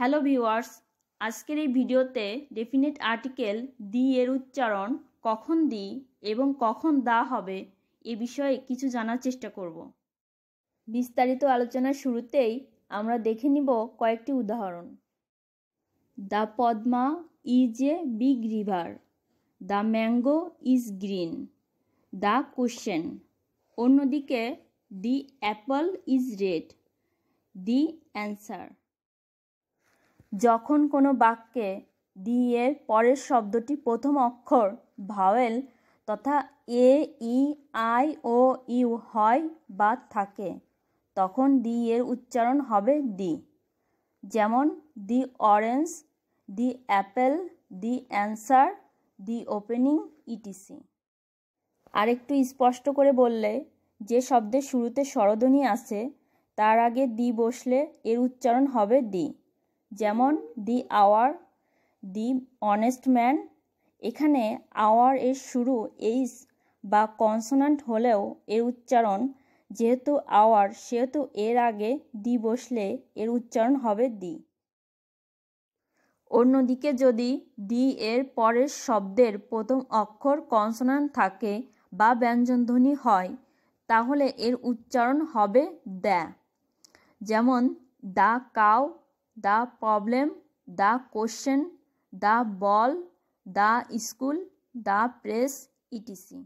hello viewers আজকের এই ভিডিওতে ডেফিনেট আর্টিকেল দি এর উচ্চারণ কখন দি এবং কখন দা হবে এ বিষয়ে কিছু জানার চেষ্টা করব বিস্তারিত আলোচনার শুরুতেই আমরা দেখে নিব কয়েকটি উদাহরণ the Padma is a big river the mango is green the question অন্যদিকে the apple is red the answer যখন কোনো বাক্যে ডি এর পরের শব্দটি প্রথম অক্ষর ভাওয়েল তথা এ ই আই ও ইউ হয় বা থাকে তখন ডি এর উচ্চারণ হবে ডি যেমন the orange the apple the answer the opening etc আরেকটু স্পষ্ট করে বললে যে শব্দের শুরুতে স্বরধ্বনি আছে তার আগে দি বসলে এর উচ্চারণ হবে দি যেমন the hour the honest man এখানে আওয়ার এর শুরু এইস বা কনসোনান্ট হলেও এর উচ্চারণ যেহেতু আওয়ার সেহেতু এর আগে দি বসলে এর উচ্চারণ হবে দি অন্যদিকে যদি দি এর পরের শব্দের প্রথম অক্ষর কনসোনান্ট থাকে বা ব্যঞ্জনধ্বনি হয় তাহলে এর উচ্চারণ হবে দ্য যেমন the cow the problem the question the ball the school the press etc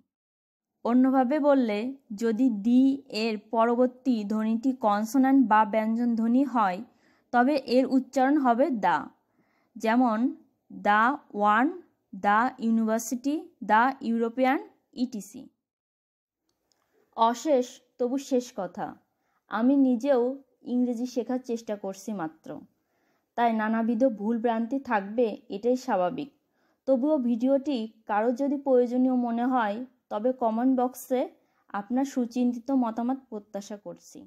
অন্যভাবে বললে যদি ডি এর পরবর্তী ধ্বনিটি কনসোনান্ট বা ব্যঞ্জন ধ্বনি হয় তবে এর উচ্চারণ হবে দা যেমন the one the university the European etc অশেষ তবু শেষ কথা আমি নিজেও ইংরেজি শেখার চেষ্টা করছি মাত্র তাই নানাবিধ ভুল ভ্রান্তি থাকবে এটাই স্বাভাবিক তবুও ভিডিওটি কারো যদি প্রয়োজনীয় মনে হয় তবে কমেন্ট বক্সে আপনার সুচিন্তিত মতামত প্রত্যাশা করছি